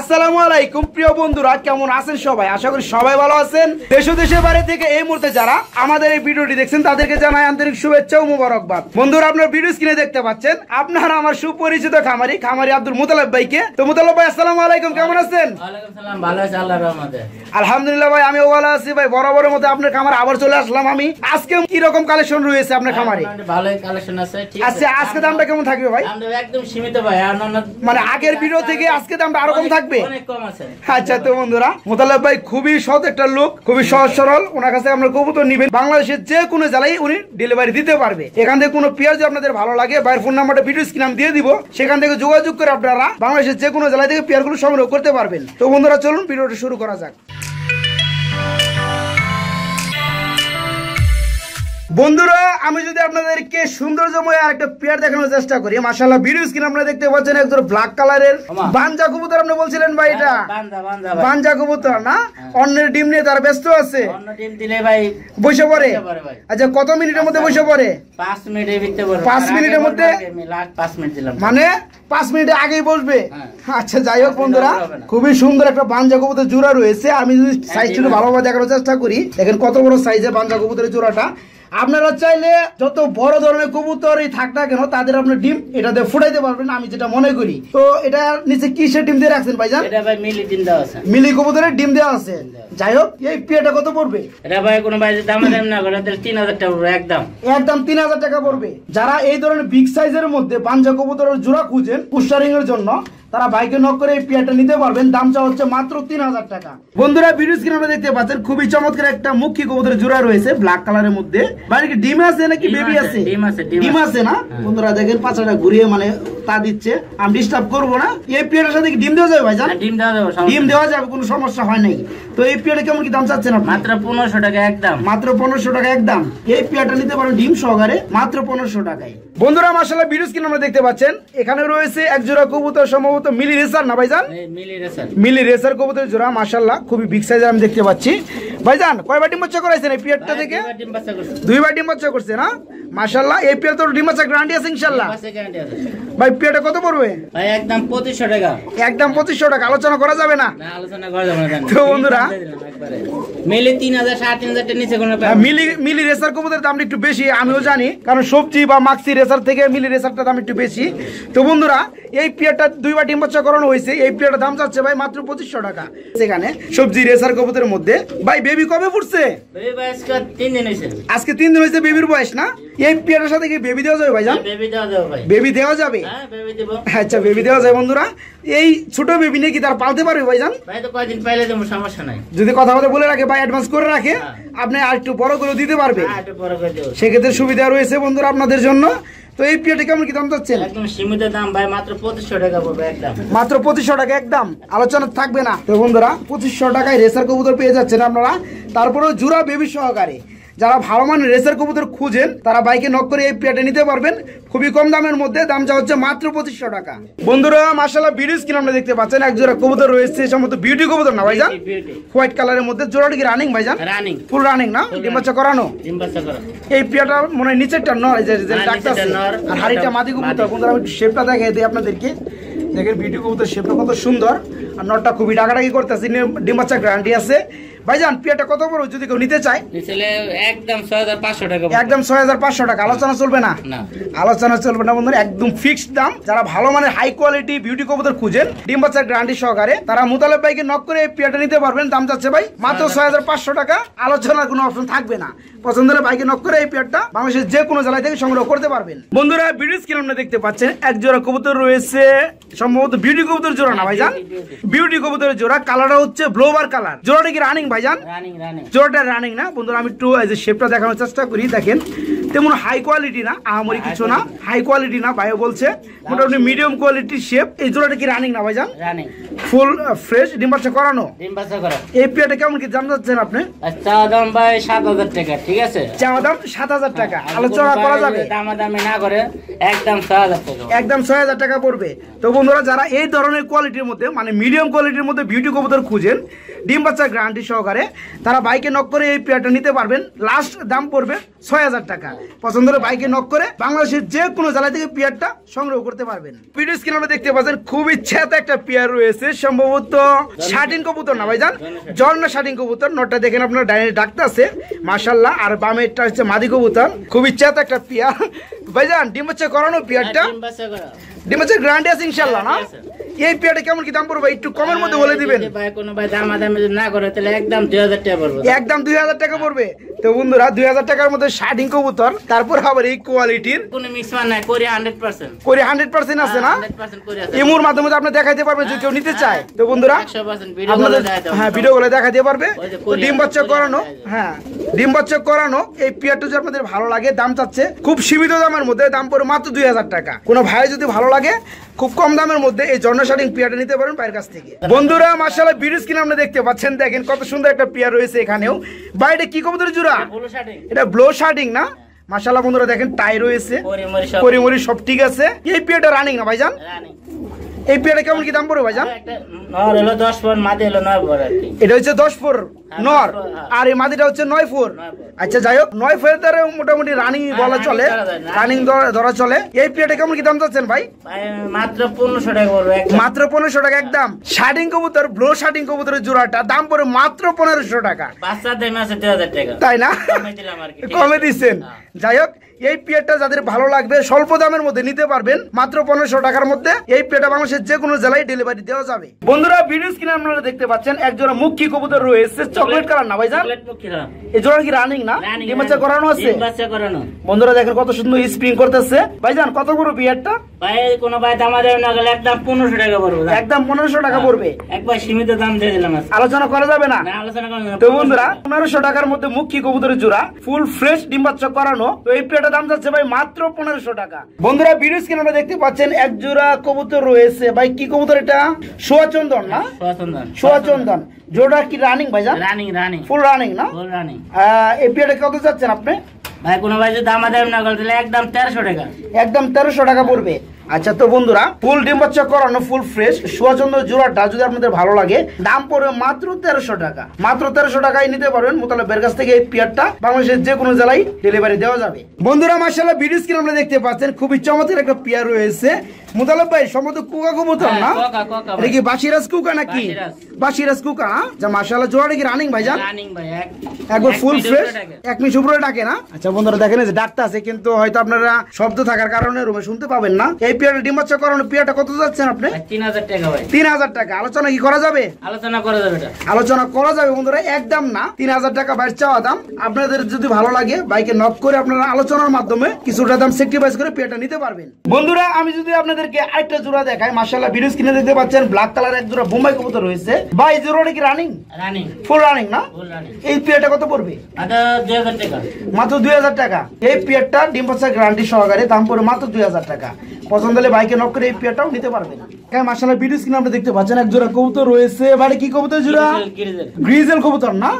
আসসালামু আলাইকুম প্রিয় বন্ধুরা কেমন আছেন সবাই আশা করি সবাই ভালো আছেন দেশ দেশের বাইরে থেকে এই মুহূর্তে যারা আমাদের এই ভিডিওটি দেখছেন তাদেরকে জানাই আন্তরিক শুভেচ্ছা ও মুবারকবাদ বন্ধুরা আপনার ভিডিও স্ক্রিনে দেখতে পাচ্ছেন আপনারা আমার সুপরিচিত খামারি খামারি আব্দুল ভাইকে তো ভাই আসসালামু আলাইকুম কেমন আছেন আলহামদুলিল্লাহ ভাই আমি ভালো আছি ভাই বরাবরের মতো আপনার খামার আবার চলে আসলাম আমি আজকে কি রকম কালেকশন রয়েছে আপনার হ্যাঁ, খামারে ভালোই কালেকশন আচ্ছা, আছে আজকে দামটা কেমন থাকবে ভাই একদম সীমিত ভাই মানে আগের ভিডিও থেকে আজকে দামটা আরো কম থাকবে লাগবে আচ্ছা তো বন্ধুরা মোতালেব ভাই খুবই সৎ একটা লোক খুবই সহজ সরল ওনার কাছে আমরা কবুতর নিবেন বাংলাদেশের যে কোনো জেলায় উনি ডেলিভারি দিতে পারবে এখান থেকে কোনো পেঁয়াজ আপনাদের ভালো লাগে বাইর ফোন নাম্বারটা ভিডিও স্ক্রিন দিয়ে দিব সেখান থেকে যোগাযোগ করে আপনারা বাংলাদেশের যে কোনো জেলায় থেকে পেয়ারগুলো সংগ্রহ করতে পারবেন তো বন্ধুরা চলুন ভিডিওটা শুরু করা যাক বন্ধুরা আমি যদি আপনাদেরকে সৌন্দর্যময় আর একটা পেয়ার দেখানোর চেষ্টা করি মাসাল্লাহ ভিডিও স্ক্রিন আপনারা দেখতে পাচ্ছেন একজন ব্ল্যাক কালারের বাঞ্জা কবুতর আপনি বলছিলেন ভাই এটা হ্যাঁ, বাঞ্জা কবুতর না হ্যাঁ। অন্যের ডিম নিয়ে তার ব্যস্ত আছে বসে পড়ে আচ্ছা কত মিনিটের মধ্যে বসে পড়ে পাঁচ মিনিটের মধ্যে মানে পাঁচ মিনিট আগেই বসবে হ্যাঁ। আচ্ছা যাই হোক বন্ধুরা খুবই সুন্দর একটা বাঞ্জা কবুতর জোড়া রয়েছে আমি যদি সাইজটা ভালোভাবে দেখানোর চেষ্টা করি দেখেন কত বড় সাইজের বাঞ্জা কবুতরের জোড়াটা আপনারা চাইলে যত বড় ধরনের কবুতর থাক না কেন তাদের আপনার ডিম এটা দিয়ে ফুটাইতে পারবেন আমি যেটা মনে করি তো এটা নিচে কিসের ডিম দিয়ে রাখছেন ভাইজান ভাই মিলি কবুতরের ডিম দেওয়া আছে যাই হোক এই পেয়াটা কত পড়বে এটা ভাই কোনো ভাই দাম দাম না করে তিন হাজার টাকা একদম একদম তিন হাজার টাকা পড়বে যারা এই ধরনের বিগ সাইজের মধ্যে পাঞ্জা কবুতরের জোড়া খুঁজেন পুষ্টারিং এর জন্য তারা বাইকে নক করে এই পিয়াটা নিতে পারবেন দামটা হচ্ছে মাত্র তিন হাজার টাকা বন্ধুরা ভিডিও স্ক্রিন আমরা দেখতে পাচ্ছেন খুবই চমৎকার একটা মুখী কবুতর জোড়া রয়েছে ব্ল্যাক কালারের মধ্যে মানে কি ডিম আছে নাকি বেবি আছে ডিম আছে না হ্যাঁ। বন্ধুরা দেখেন পাঁচটা ঘুরিয়ে মানে তা দিচ্ছে আমি ডিস্টার্ব করবো না এই সাথে ডিম দেওয়া যাবে ভাই হ্যাঁ, ডিম দেওয়া যাবে ডিম দেওয়া যাবে কোনো সমস্যা হয় নাই তো এই পিয়ারে কেমন কি দাম চাচ্ছেন আপনি মাত্র পনেরোশো টাকা একদম মাত্র পনেরোশো টাকা একদম এই পিয়ারটা নিতে পারেন ডিম সহকারে মাত্র পনেরোশো টাকায় বন্ধুরা মাসাল্লাহ বিরুজ স্ক্রিন আমরা দেখতে পাচ্ছেন এখানে রয়েছে এক জোড়া কবুতর সম্ভবত মিলি রেসার না ভাইজান মিলি রেসার কবুতর জোড়া মাসাল্লাহ খুবই বিগ সাইজের আমি দেখতে পাচ্ছি ভাইজান কয়বার ডিম বাচ্চা করাইছেন এই পিরিয়ডটা থেকে দুইবার ডিম বাচ্চা করছে না মাশাআল্লাহ এই পিরিয়ড তো ডিম বাচ্চা আছে ইনশাআল্লাহ ভাই কত পড়বে ভাই একদম 2500 টাকা একদম 2500 টাকা আলোচনা করা যাবে না না আলোচনা করা যাবে না তো বন্ধুরা মিলি 3000 3500 এর নিচে কোনো হ্যাঁ, মিলি মিলি রেসার দাম একটু বেশি আমিও জানি কারণ সবজি বা মাক্সি রেসার থেকে মিলি রেসারটা দাম একটু বেশি তো বন্ধুরা এই দুই দুইবার ডিম বাচ্চা করানো হয়েছে এই পিরিয়ডের দাম যাচ্ছে ভাই মাত্র 2500 টাকা সেখানে সবজি রেসার কবুতরের মধ্যে ভাই বেবি কবে ফুটছে আজকে তিন দিন হয়েছে বেবির বয়স না এই পেয়ারের সাথে কি বেবি দেওয়া যাবে ভাই যান বেবি দেওয়া যাবে হ্যাঁ, আচ্ছা বেবি দেওয়া যাবে বন্ধুরা এই ছোট বেবি নিয়ে কি তার পালতে পারবে ভাই যান যদি কথা বলে বলে রাখে বা অ্যাডভান্স করে রাখে হ্যাঁ। আপনি আর একটু বড় করে দিতে পারবে হ্যাঁ, সেক্ষেত্রে সুবিধা রয়েছে বন্ধুরা আপনাদের জন্য তো এই কেমন কি দাম দাম ভাই টাকা পড়বে মাত্র একদম আলোচনা থাকবে না টাকায় রেসার পেয়ে যাচ্ছেন আপনারা তারপরেও জুরা বেবি সহকারে যারা ভালো মানের রেসের কবুতর খুঁজেন তারা বাইকে নক করে এই পেটে নিতে পারবেন খুবই কম দামের মধ্যে দামটা হচ্ছে মাত্র পঁচিশশো টাকা বন্ধুরা মার্শাল বিডিস কিনে আমরা দেখতে পাচ্ছেন এক জোড়া কবুতর রয়েছে সমস্ত বিউটি কবুতর না ভাইজান হোয়াইট কালারের মধ্যে জোড়াটি কি রানিং ভাইজান রানিং ফুল রানিং না ডিম্বাচা করানো এই প্লেটটা মনে হয় নিচেরটা নয় যে হ্যাঁ, ডাক্তার আর হাড়িটা মাদি কবুতর বন্ধুরা আমি শেপটা দেখাই দিই আপনাদেরকে দেখেন বিউটি কবুতর শেপটা কত সুন্দর আর নটটা খুবই ডাকাডাকি করতেছে ডিম্বাচা গ্যারান্টি আছে ভাইজান পিয়াটা কত বড় যদি কেউ নিতে চায় একদম ছয় হাজার পাঁচশো টাকা আলোচনা চলবে না আলোচনা চলবে না বন্ধুরা একদম ফিক্সড দাম যারা ভালো মানের হাই কোয়ালিটি বিউটি কবুতর খুঁজেন ডিম বাচ্চার গ্যারান্টি সহকারে তারা মুতালেব ভাইকে নক করে পিয়াটা নিতে পারবেন দাম যাচ্ছে ভাই মাত্র ছয় হাজার পাঁচশো টাকা আলোচনার কোনো অপশন থাকবে না পছন্দ হলে বাইকে নক করে এই পেয়ারটা বাংলাদেশের যে কোনো জেলায় থেকে সংগ্রহ করতে পারবেন বন্ধুরা ব্রিটিশ স্ক্রিন আপনারা দেখতে পাচ্ছেন এক জোড়া কবুতর রয়েছে সম্ভবত বিউটি কবুতর জোড়া না ভাইজান বিউটি কবুতরের জোড়া কালারটা হচ্ছে ব্লোবার কালার জোড়াটা কি রানিং ভাই ভাইজান জোরটা রানিং না বন্ধুরা আমি একটু এই যে শেপটা দেখানোর চেষ্টা করি দেখেন তেমন হাই কোয়ালিটি না আহামরি কিছু না হাই কোয়ালিটি না ভাই বলছে মোটামুটি মিডিয়াম কোয়ালিটির শেপ এই জোড়াটা কি রানিং না ভাই জান ফুল ফ্রেশ ডিম বাচ্চা করানো ডিম বাচ্চা করা এই পেয়ারটা কেমন কি জান যাচ্ছেন আপনি চা দাম ভাই 7000 টাকা ঠিক আছে চা দাম 7000 হ্যাঁ, টাকা আলোচনা করা যাবে দাম দামি না করে একদম 6000 টাকা একদম 6000 টাকা পড়বে তো বন্ধুরা যারা এই ধরনের কোয়ালিটির মধ্যে মানে মিডিয়াম কোয়ালিটির মধ্যে বিউটি কবুতর খুঁজেন ডিম বাচ্চা গ্যারান্টি সহকারে তারা বাইকে নক করে এই পেয়ারটা নিতে পারবেন লাস্ট দাম পড়বে ছয় হাজার টাকা পছন্দের বাইকে নক করে বাংলাদেশের যে কোনো জেলা থেকে পিয়ারটা সংগ্রহ করতে পারবেন ভিডিও আমরা দেখতে পাচ্ছেন খুবই ইচ্ছাতে একটা পিয়ার রয়েছে সম্ভবত ষাটিন কবুতর না ভাইজান জর্ণ ষাটিন কবুতর নটটা দেখেন আপনার ডাইনে ডাকতে আছে মাসাল্লাহ আর বামেরটা হচ্ছে মাদি কবুতর খুবই ইচ্ছাতে একটা পিয়ার ভাইজান ডিম হচ্ছে করানো পিয়ারটা হ্যাঁ, ডিমের গ্যারান্টি আছে ইনশাআল্লাহ না এই পেয়ারটা কেমন কি দাম পড়বে একটু কমের মধ্যে বলে দিবেন ভাই কোনো ভাই দাম আদামে না করে তাহলে একদম 2000 টাকা পড়বে একদম 2000 টাকা পড়বে তো বন্ধুরা 2000 টাকার মধ্যে শার্টিং কবুতর তারপর আবার এই কোয়ালিটির কোনো মিক্সমান নাই করে 100% করে 100% আছে না 100% করে আছে ইমুর মাধ্যমে আপনি দেখাইতে পারবে যদি কেউ নিতে চায় তো বন্ধুরা 100% ভিডিও বলে দেখাইতে হ্যাঁ ভিডিও বলে দেখাইতে পারবে ডিম বাচ্চা করানো হ্যাঁ ডিম বাচ্চা করানো এই পেয়ারটা যদি আপনাদের ভালো লাগে দাম চাচ্ছে খুব সীমিত দামের মধ্যে দাম পড়বে মাত্র 2000 টাকা কোনো ভাই যদি ভালো লাগে খুব কম দামের মধ্যে এই ঝর্ণা শাড়িং পিয়াটা নিতে পারেন পায়ের কাছ থেকে বন্ধুরা মার্শাল বিরিজ কিনা আপনি দেখতে পাচ্ছেন দেখেন কত সুন্দর একটা পিয়া রয়েছে এখানেও বাইরে এটা কি কবুতর জুড়া এটা ব্লো শার্টিং না মার্শাল্লাহ বন্ধুরা দেখেন টাই রয়েছে পরিমরি সব ঠিক আছে এই পিয়াটা রানিং না ভাইজান এই পেয়ারা কেমন কি দাম পড়বে ভাইজান নর হলো 10 ফোর মাদি হলো 9 ফোর এটা হচ্ছে 10 ফোর হ্যাঁ, নর হ্যাঁ। আর এই মাটিটা হচ্ছে 9 ফোর আচ্ছা যাই হোক 9 ফোর ধরে মোটামুটি রানিং হ্যাঁ, বলা চলে রানিং ধরা চলে এই পেয়ারা কেমন কি দাম যাচ্ছেন ভাই মাত্র 1500 টাকা পড়বে মাত্র 1500 টাকা একদম শাডিং কবুতর ব্লো শাডিং কবুতরের জোড়াটা দাম পড়ে মাত্র 1500 টাকা বাচ্চা দাম আছে 2000 টাকা তাই না কমে দিছেন যাই হোক এই পেয়ারটা যাদের ভালো লাগবে স্বল্প দামের মধ্যে নিতে পারবেন মাত্র 1500 টাকার মধ্যে এই পেয়ারটা বাংলাদেশ দেশের যে কোনো জেলায় ডেলিভারি দেওয়া যাবে বন্ধুরা ভিডিও স্ক্রিনে আপনারা দেখতে পাচ্ছেন এক জোড়া মুখী কবুতর রয়েছে চকলেট কালার না ভাইজান এই জোড়া কি রানিং না ডিম বাচ্চা করানো আছে বন্ধুরা দেখেন কত সুন্দর স্প্রিং করতেছে ভাইজান কত বড় বিয়ারটা ভাই কোন ভাই না গেলে একদম 1500 টাকা পড়বে একদম 1500 টাকা হ্যাঁ। পড়বে সীমিত দাম দিয়ে দিলাম আলোচনা করা যাবে না আলোচনা করা যাবে তো বন্ধুরা 1500 টাকার মধ্যে মুখী কবুতরের জোড়া ফুল ফ্রেশ ডিম বাচ্চা করানো তো এই প্লেটের দাম যাচ্ছে ভাই মাত্র 1500 টাকা বন্ধুরা ভিডিও স্ক্রিনে দেখতে পাচ্ছেন এক জোড়া কবুতর রয়েছে আছে ভাই কি কবুতর এটা চন্দন না সোয়াচন্দন জোড়া কি রানিং ভাই রানিং রানিং ফুল রানিং না ফুল রানিং এই পিয়াটা কত যাচ্ছেন আপনি ভাই কোনো ভাই যদি দাম আদায় না করলে একদম তেরোশো টাকা একদম তেরোশো টাকা পড়বে আচ্ছা তো বন্ধুরা ফুল ডিম্বাচ্চা করানো ফুল ফ্রেশ সুয়াচন্দ জোড়াটা যদি আপনাদের ভালো লাগে দাম পড়বে মাত্র তেরোশো টাকা মাত্র তেরোশো টাকায় নিতে পারবেন মোতালেবের কাছ থেকে এই পিয়ারটা বাংলাদেশের যে কোনো জেলায় ডেলিভারি দেওয়া যাবে বন্ধুরা মার্শাল্লাহ ভিডিও স্ক্রিন আমরা দেখতে পাচ্ছেন খুবই চমৎকার একটা পিয়ার রয়েছে হ্যাঁ, হ্যাঁ? আচ্ছা, ডাকে না আচ্ছা বন্ধুরা দেখেন যে আছে কিন্তু হয়তো আপনারা শব্দ থাকার কারণে রুমে শুনতে পাবেন না এই কত যাচ্ছেন আপনি টাকা আলোচনা কি করা যাবে আলোচনা করা যাবে আলোচনা করা যাবে বন্ধুরা একদম না টাকা বাইর চাওয়া দাম আপনাদের যদি ভালো লাগে বাইকে নক করে আপনারা আলোচনার মাধ্যমে কিছুটা দাম সেক্রিফাইস করে পেয়ারটা নিতে পারবেন বন্ধুরা আমি যদি আপনাদেরকে আরেকটা জোড়া দেখাই মাশাআল্লাহ ভিডিও স্ক্রিনে দেখতে পাচ্ছেন ব্ল্যাক কালার এক জোড়া বোম্বাই কবুতর রয়েছে এই জোড়া কি রানিং রানিং ফুল রানিং না এই পেয়ারটা কত পড়বে মাত্র দুই হাজার টাকা এই পেয়ারটা ডিম্পাসা গ্রান্টি সহকারে দাম পড়বে মাত্র হাজার টাকা তখন তাহলে বাইকে নক করে এই পেয়ারটাও নিতে আপনি না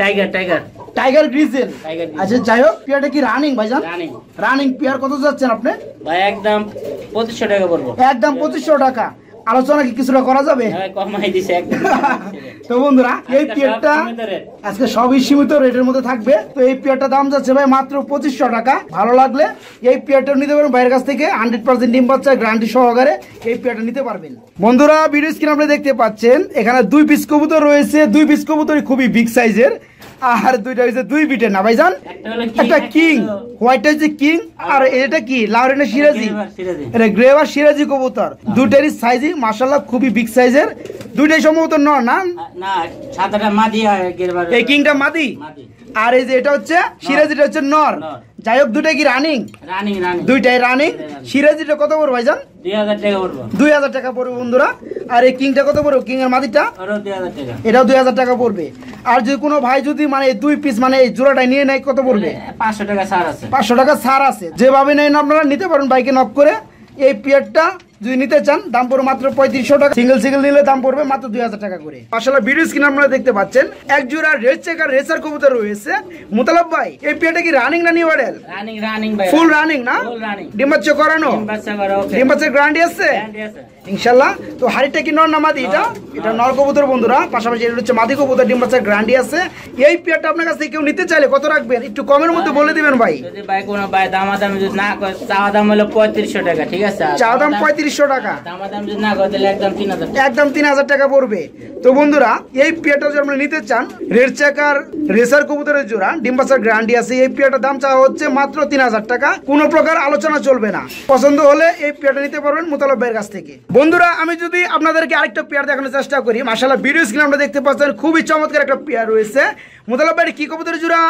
টাইগার টাইগার টাইগার আচ্ছা যাই হোক পেয়ারটা কি রানিং রানিং পেয়ার কত যাচ্ছেন আপনি একদম একদম পঁচিশশো টাকা আলোচনা কি কিছুটা করা যাবে হ্যাঁ, তো বন্ধুরা আচ্ছা, এই পিয়ারটা আজকে সবই সীমিত রেটের মধ্যে থাকবে তো এই পিয়ারটা দাম যাচ্ছে ভাই মাত্র পঁচিশশো টাকা ভালো লাগলে এই পিয়ারটা নিতে পারবেন বাইরের কাছ থেকে হান্ড্রেড পার্সেন্ট ডিম পাচ্ছে গ্রান্টি সহকারে এই পিয়ারটা নিতে পারবেন বন্ধুরা ভিডিও স্ক্রিন আপনি দেখতে পাচ্ছেন এখানে দুই পিস কবুতর রয়েছে দুই পিস কবুতরই খুবই বিগ সাইজের আর দুইটা হইছে দুই বিটে না ভাইজান একটা কিং হোয়াইট হইছে কিং আর এটা কি লাউরেনা সিরাজি এটা গ্রেভ আর সিরাজি কবুতর হ্যাঁ। দুইটারই সাইজই মাশাআল্লাহ খুবই বিগ সাইজের দুইটাই সম্ভবত ন না না সাদাটা মাদি আর এই কিংটা মাদি মাদি আর এই যে এটা হচ্ছে এটা হচ্ছে নর যাই হোক দুটাই কি রানিং দুইটাই রানিং এটা কত পড়বে ভাইজান দুই হাজার টাকা পড়বে বন্ধুরা আর এই কিংটা কত পড়বে কিং এর মাদিটা এটাও দুই হাজার টাকা পড়বে আর যদি কোনো ভাই যদি মানে দুই পিস মানে এই জোড়াটা নিয়ে নেয় কত পড়বে পাঁচশো টাকা ছাড় আছে পাঁচশো টাকা ছাড় আছে যেভাবে নেন আপনারা নিতে পারেন বাইকে নক করে এই পিয়ারটা যদি নিতে চান দাম পড়বে মাত্র পঁয়ত্রিশশো টাকা সিঙ্গেল সিঙ্গেল নিলে দাম পড়বে মাত্র দুই হাজার টাকা করে মাসাল্লাহ ভিডিও স্ক্রিন আপনারা দেখতে পাচ্ছেন এক জোড়া রেস চেকার রেসার কবুতর রয়েছে মোতালাব ভাই এই পেয়েটা কি রানিং না নিউ অর্ডার রানিং রানিং ভাই ফুল রানিং না ফুল রানিং ডিম্বাচ্ছে করানো ডিম্বাচ্ছে গ্যারান্টি আছে ইনশাআল্লাহ তো হাড়িটা কি নর না মাদি এটা এটা নর কবুতর বন্ধুরা পাশাপাশি এটা হচ্ছে মাদি কবুতর ডিম ডিম্বাচ্চার গ্রান্ডি আছে এই পেয়ারটা আপনার কাছে কেউ নিতে চাইলে কত রাখবেন একটু কমের মধ্যে বলে দিবেন ভাই যদি ভাই কোনো ভাই দামাদামি যদি না করে চাওয়া দাম হলো পঁয়ত্রিশশো টাকা ঠিক আছে চাওয়া দাম পঁয়ত্রিশ টাকা একদম তিন হাজার টাকা পড়বে তো বন্ধুরা এই যদি নিতে চান রেড রেসার কবুতরের জোড়া ডিম্বাসার গ্রান্ডি আছে এই দাম চাওয়া হচ্ছে মাত্র তিন হাজার টাকা কোনো প্রকার আলোচনা চলবে না পছন্দ হলে এই পেয়াটা নিতে পারবেন মোতালব কাছ থেকে বন্ধুরা আমি যদি আপনাদেরকে আরেকটা পেয়ার দেখানোর চেষ্টা করি মাসাল্লাহ ভিডিও স্ক্রিনে আমরা দেখতে পাচ্ছেন খুবই চমৎকার একটা পেয়ার রয়েছে মোতালা বাড়ি কি কবুতরের জোড়া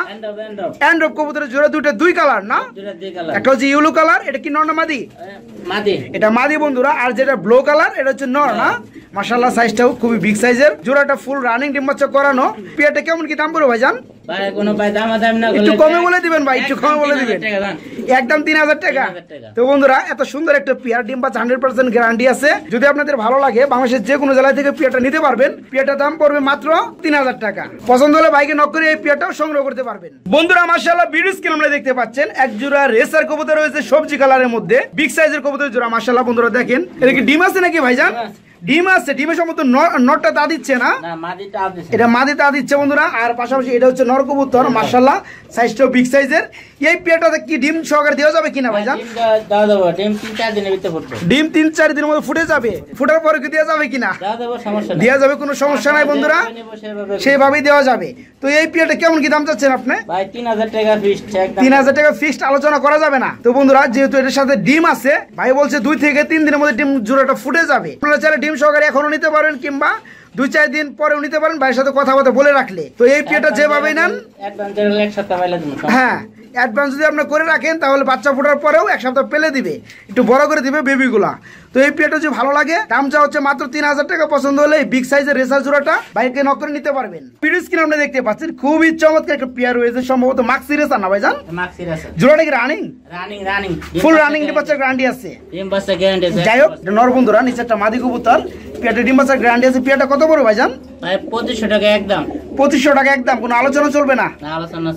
অ্যান্ড অফ জোড়া দুটো দুই কালার না একটা হচ্ছে ইউলো কালার এটা কি নর মাদি এটা মাদি বন্ধুরা আর যেটা ব্লু কালার এটা হচ্ছে নর না মাসাল্লাহ সাইজটাও খুবই বিগ সাইজের জোড়াটা ফুল রানিং ডিম্বাচ্চা করানো পেয়ারটা কেমন কি দাম ভাই ভাইজান দাম পড়বে মাত্র তিন হাজার টাকা পছন্দ হলে নক করে এই সংগ্রহ করতে পারবেন বন্ধুরা দেখতে পাচ্ছেন এক জোড়া রেসার কবুতর রয়েছে সবজি কালারের মধ্যে বিগ সাইজের কবুতর জোড়া মাসাল্লাহ বন্ধুরা দেখেন এটা কি ডিম আছে নাকি ভাইজান ডিম আছে ডিমের সম্ভবত নটটা তা দিচ্ছে না এটা মাদি তা দিচ্ছে বন্ধুরা আর পাশাপাশি এটা হচ্ছে কবুতর হ্যাঁ। মার্শাল্লাহ সাইজটা বিগ সাইজের এই পেয়ারটাতে কি ডিম সহকারে দেওয়া যাবে কিনা ভাইজান ডিম তিন চার দিনের মধ্যে ফুটে যাবে ফুটার পরে কি দেওয়া যাবে কিনা দেওয়া যাবে কোনো সমস্যা নাই বন্ধুরা সেভাবেই দেওয়া যাবে তো এই পেয়ারটা কেমন কি দাম চাচ্ছেন আপনি তিন হাজার টাকা ফিক্সড আলোচনা করা যাবে না তো বন্ধুরা যেহেতু এটার সাথে ডিম আছে ভাই বলছে দুই থেকে তিন দিনের মধ্যে ডিম জোড়াটা ফুটে যাবে আপনারা চাইলে ডিম সিম সহকারে এখনও নিতে পারেন কিংবা দুই চার দিন পরেও নিতে পারেন ভাইয়ের সাথে কথাবার্তা বলে রাখলে তো এই পিয়াটা যেভাবেই নেন হ্যাঁ অ্যাডভান্স যদি আপনি করে রাখেন তাহলে বাচ্চা ফোটার পরেও এক সপ্তাহ পেলে দিবে একটু বড় করে দিবে বেবিগুলা তো এই পেটা যদি ভালো লাগে দামটা হচ্ছে মাত্র তিন হাজার টাকা পছন্দ হলে এই বিগ সাইজের রেসার জোড়াটা বাইকে নক করে নিতে পারবেন পিডিস কিনে আপনি দেখতে পাচ্ছেন খুবই চমৎকার একটা পেয়ার রয়েছে সম্ভবত মাক্সি রেসার না ভাইজান জোড়াটা কি running running running full running বাচ্চা গ্যারান্টি আছে যাই হোক নরবন্ধুরা নিচে একটা মাদি কবুতর পেয়ারটা ডিম বাচ্চা গ্যারান্টি আছে পেয়ারটা কত বড় ভাইজান পঁচিশশো টাকা একদম পঁচিশশো টাকা একদম কোনো আলোচনা চলবে না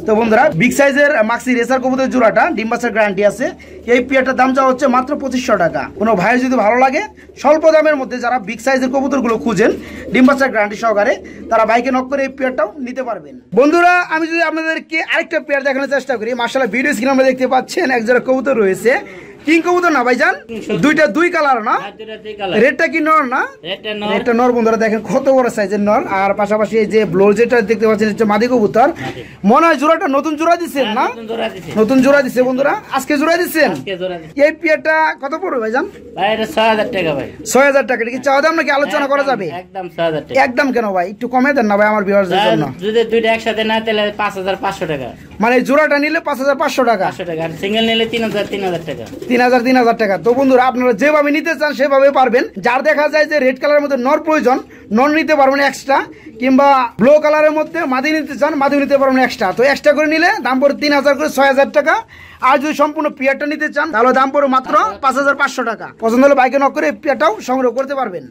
তো বন্ধুরা বিগ সাইজের মাক্সি রেসার কবুতর জোড়াটা ডিম বাসের গ্যারান্টি আছে এই পিয়ারটার দাম যা হচ্ছে মাত্র পঁচিশশো টাকা কোনো ভাই যদি ভালো লাগে স্বল্প দামের মধ্যে যারা বিগ সাইজের কবুতরগুলো খুঁজেন ডিম্বাসার বাসার গ্যারান্টি সহকারে তারা বাইকে নক করে এই পেয়ারটাও নিতে পারবেন বন্ধুরা আমি যদি আপনাদেরকে আরেকটা পেয়ার দেখানোর চেষ্টা করি মার্শাল ভিডিও স্ক্রিন আমরা দেখতে পাচ্ছেন এক জোড়া কবুতর রয়েছে কিং কবুতর না ভাইজান দুইটা দুই কালার না রেডটা হ্যাঁ, কি নর না রেডটা নর বন্ধুরা দেখেন কত বড় সাইজের নর আর পাশাপাশি যে ব্লোর যেটা দেখতে পাচ্ছেন হচ্ছে মাদি কবুতর মনে হয় জোড়াটা নতুন জোড়া দিচ্ছেন হ্যাঁ, না নতুন জোড়া দিচ্ছে বন্ধুরা আজকে জোড়া দিচ্ছেন এই পিয়ারটা কত পড়বে ভাইজান ছয় হাজার টাকা কি চাওয়া দাম নাকি আলোচনা করা যাবে একদম কেন ভাই একটু কমে দেন না ভাই আমার বিহারের যদি দুইটা একসাথে না তাহলে পাঁচ হাজার পাঁচশো টাকা মানে জোড়াটা নিলে পাঁচ হাজার পাঁচশো টাকা টাকা সিঙ্গেল নিলে তিন হাজার তিন হাজার টাকা তিন হাজার তিন হাজার টাকা তো বন্ধুরা আপনারা যেভাবে নিতে চান সেভাবে পারবেন যার দেখা যায় যে রেড কালারের মধ্যে নর প্রয়োজন নন নিতে পারবেন এক্সট্রা কিংবা ব্লু কালারের মধ্যে মাদি নিতে চান মাদি নিতে পারবেন এক্সট্রা তো এক্সট্রা করে নিলে দাম পড়ে তিন হাজার করে ছয় হাজার টাকা আর যদি সম্পূর্ণ পিয়ারটা নিতে চান তাহলে দাম পড়ে মাত্র পাঁচ হাজার পাঁচশো টাকা পছন্দ হলে বাইকে নক করে পিয়ারটাও সংগ্রহ করতে পারবেন